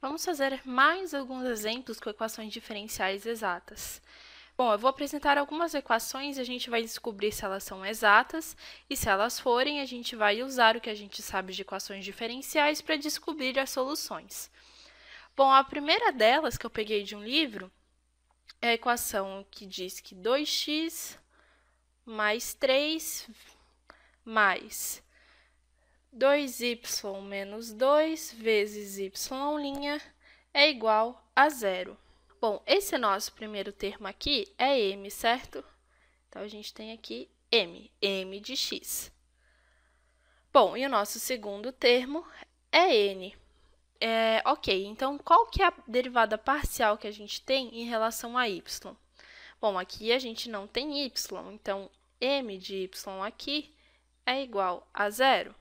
Vamos fazer mais alguns exemplos com equações diferenciais exatas. Bom, eu vou apresentar algumas equações e a gente vai descobrir se elas são exatas, e se elas forem, a gente vai usar o que a gente sabe de equações diferenciais para descobrir as soluções. Bom, a primeira delas que eu peguei de um livro é a equação que diz que 2x mais 3 mais 2y menos 2 vezes y' é igual a zero. Bom, esse nosso primeiro termo aqui é m, certo? Então, a gente tem aqui m, m de x. Bom, e o nosso segundo termo é n. É, ok, então, qual que é a derivada parcial que a gente tem em relação a y? Bom, aqui a gente não tem y, então, m de y aqui é igual a zero.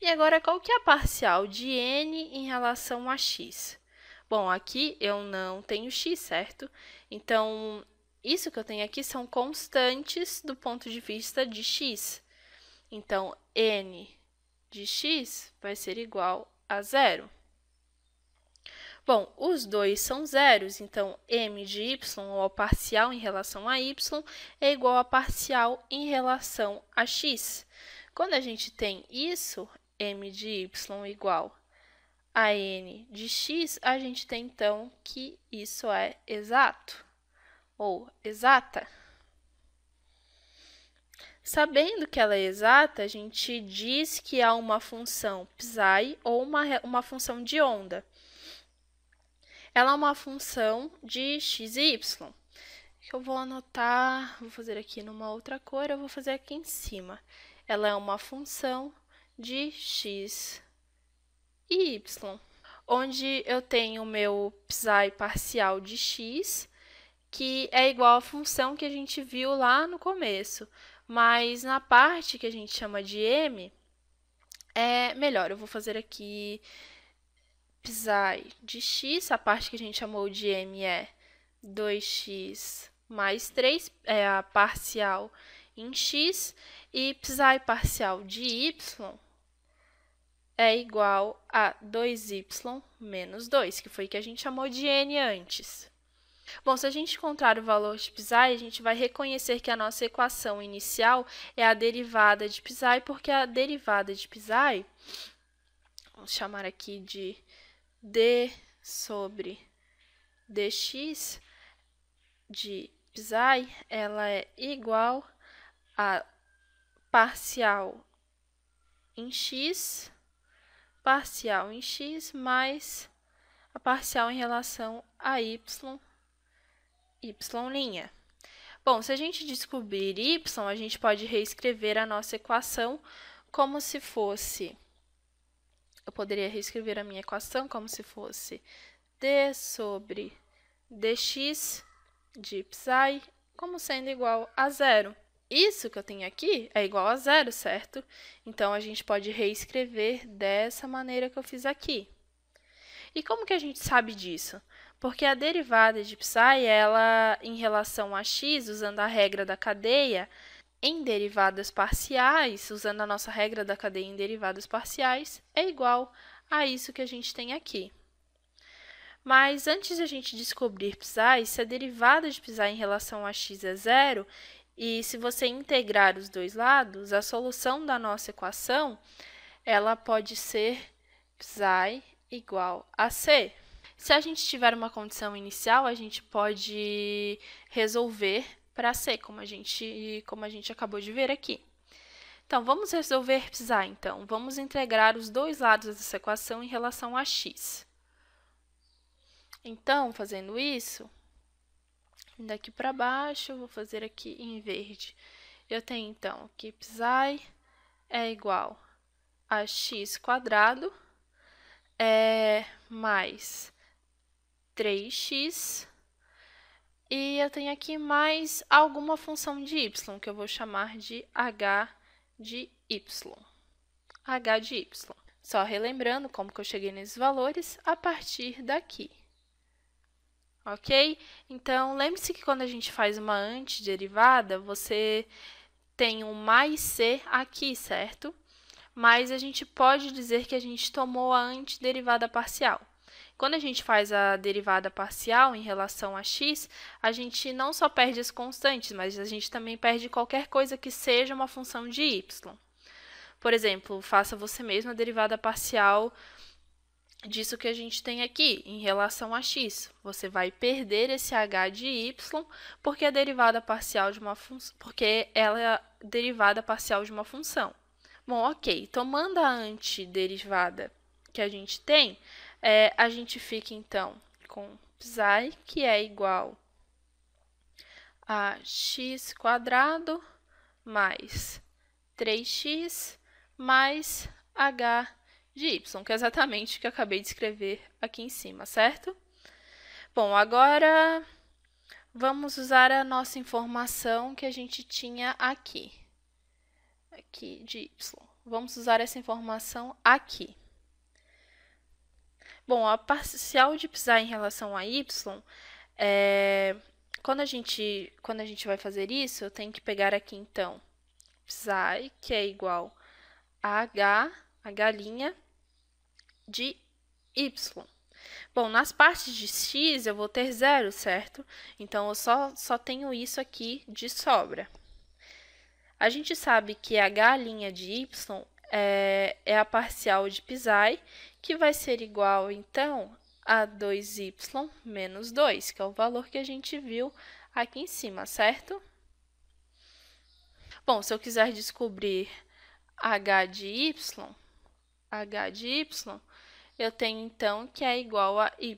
E agora, qual que é a parcial de n em relação a x? Bom, aqui eu não tenho x, certo? Então, isso que eu tenho aqui são constantes do ponto de vista de x. Então, n de x vai ser igual a zero. Bom, os dois são zeros, então m de y, ou a parcial em relação a y, é igual a parcial em relação a x. Quando a gente tem isso, m de y igual a n de x, a gente tem então que isso é exato ou exata. Sabendo que ela é exata, a gente diz que há uma função psi ou uma, uma função de onda. Ela é uma função de x e y. eu vou anotar, vou fazer aqui numa outra cor, eu vou fazer aqui em cima. Ela é uma função de x e y, onde eu tenho o meu psi parcial de x, que é igual à função que a gente viu lá no começo, mas na parte que a gente chama de m, é melhor, eu vou fazer aqui psi de x, a parte que a gente chamou de m é 2x mais 3, é a parcial em x, e psi parcial de y é igual a 2y menos 2, que foi o que a gente chamou de n antes. Bom, se a gente encontrar o valor de Psi, a gente vai reconhecer que a nossa equação inicial é a derivada de Psi, porque a derivada de Psi, vamos chamar aqui de d sobre dx de Psi, ela é igual a parcial em x parcial em x mais a parcial em relação a y, y'. Linha. Bom, se a gente descobrir y, a gente pode reescrever a nossa equação como se fosse... Eu poderia reescrever a minha equação como se fosse d sobre dx de psi como sendo igual a zero. Isso que eu tenho aqui é igual a zero, certo? Então, a gente pode reescrever dessa maneira que eu fiz aqui. E como que a gente sabe disso? Porque a derivada de psi, ela, em relação a x, usando a regra da cadeia, em derivadas parciais, usando a nossa regra da cadeia em derivadas parciais, é igual a isso que a gente tem aqui. Mas antes de a gente descobrir psi, se a derivada de psi em relação a x é zero, e se você integrar os dois lados, a solução da nossa equação, ela pode ser ψ igual a c. Se a gente tiver uma condição inicial, a gente pode resolver para c, como a gente como a gente acabou de ver aqui. Então, vamos resolver ψ, então. Vamos integrar os dois lados dessa equação em relação a x. Então, fazendo isso, Daqui para baixo, vou fazer aqui em verde. Eu tenho, então, que psi é igual a x quadrado é mais 3x. E eu tenho aqui mais alguma função de y, que eu vou chamar de h de y. h de y. Só relembrando como que eu cheguei nesses valores a partir daqui ok? Então, lembre-se que quando a gente faz uma antiderivada, você tem um mais C aqui, certo? Mas a gente pode dizer que a gente tomou a antiderivada parcial. Quando a gente faz a derivada parcial em relação a x, a gente não só perde as constantes, mas a gente também perde qualquer coisa que seja uma função de y. Por exemplo, faça você mesmo a derivada parcial disso que a gente tem aqui em relação a x. Você vai perder esse h de y porque é derivada parcial de uma função, porque ela é derivada parcial de uma função. Bom, ok. Tomando então, a antiderivada que a gente tem, é, a gente fica então com ψ, que é igual a x quadrado mais 3x mais h de Y, que é exatamente o que eu acabei de escrever aqui em cima, certo? Bom, agora vamos usar a nossa informação que a gente tinha aqui, aqui de Y. Vamos usar essa informação aqui. Bom, a parcial de psi em relação a Y, é... quando, a gente, quando a gente vai fazer isso, eu tenho que pegar aqui, então, psi, que é igual a H, H', de y. Bom, nas partes de x eu vou ter zero, certo? Então, eu só, só tenho isso aqui de sobra. A gente sabe que h' de y é, é a parcial de π, que vai ser igual, então, a 2y menos 2, que é o valor que a gente viu aqui em cima, certo? Bom, se eu quiser descobrir h de y, h de y, eu tenho então que é igual a y²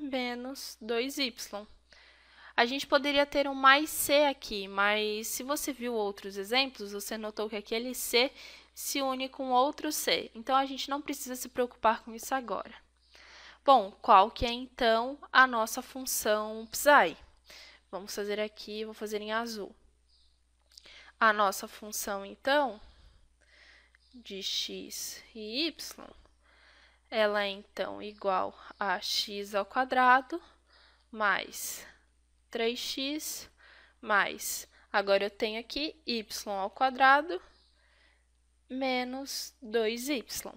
menos 2y. A gente poderia ter um mais c aqui, mas se você viu outros exemplos, você notou que aquele c se une com outro c. Então, a gente não precisa se preocupar com isso agora. Bom, qual que é então a nossa função psi? Vamos fazer aqui, vou fazer em azul. A nossa função, então, de x e y ela é então igual a x ao quadrado mais 3x mais, agora eu tenho aqui y ao quadrado menos 2y.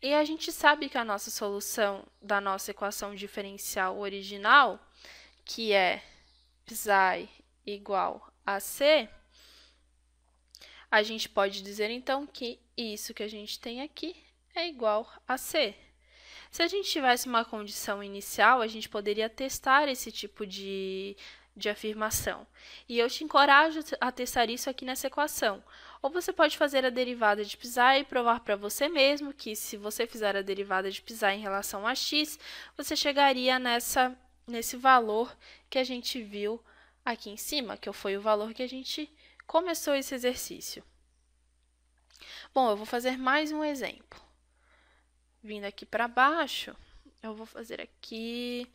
E a gente sabe que a nossa solução da nossa equação diferencial original, que é ψ igual a c, a gente pode dizer então que isso que a gente tem aqui é igual a C. Se a gente tivesse uma condição inicial, a gente poderia testar esse tipo de, de afirmação. E eu te encorajo a testar isso aqui nessa equação. Ou você pode fazer a derivada de pisar e provar para você mesmo que se você fizer a derivada de pisar em relação a x, você chegaria nessa nesse valor que a gente viu aqui em cima, que foi o valor que a gente começou esse exercício. Bom, eu vou fazer mais um exemplo vindo aqui para baixo, eu vou fazer aqui.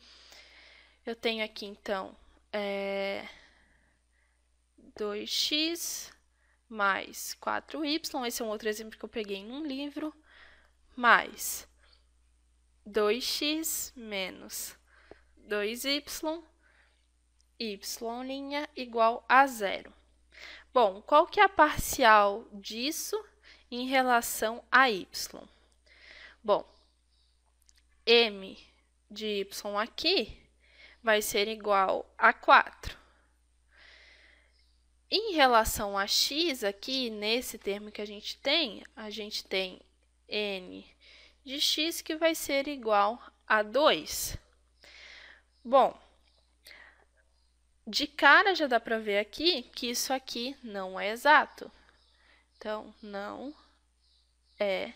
Eu tenho aqui então é, 2x mais 4y. Esse é um outro exemplo que eu peguei em um livro. Mais 2x menos 2y, y' igual a zero. Bom, qual que é a parcial disso em relação a y? Bom, m de y aqui vai ser igual a 4. Em relação a x aqui, nesse termo que a gente tem, a gente tem n de x que vai ser igual a 2. Bom, de cara já dá para ver aqui que isso aqui não é exato. Então, não é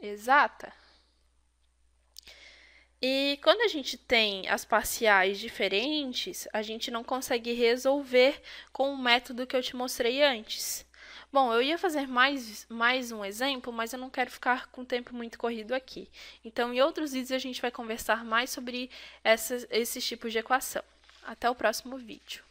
exata. E quando a gente tem as parciais diferentes, a gente não consegue resolver com o método que eu te mostrei antes. Bom, eu ia fazer mais, mais um exemplo, mas eu não quero ficar com o tempo muito corrido aqui. Então, em outros vídeos, a gente vai conversar mais sobre esses tipos de equação. Até o próximo vídeo.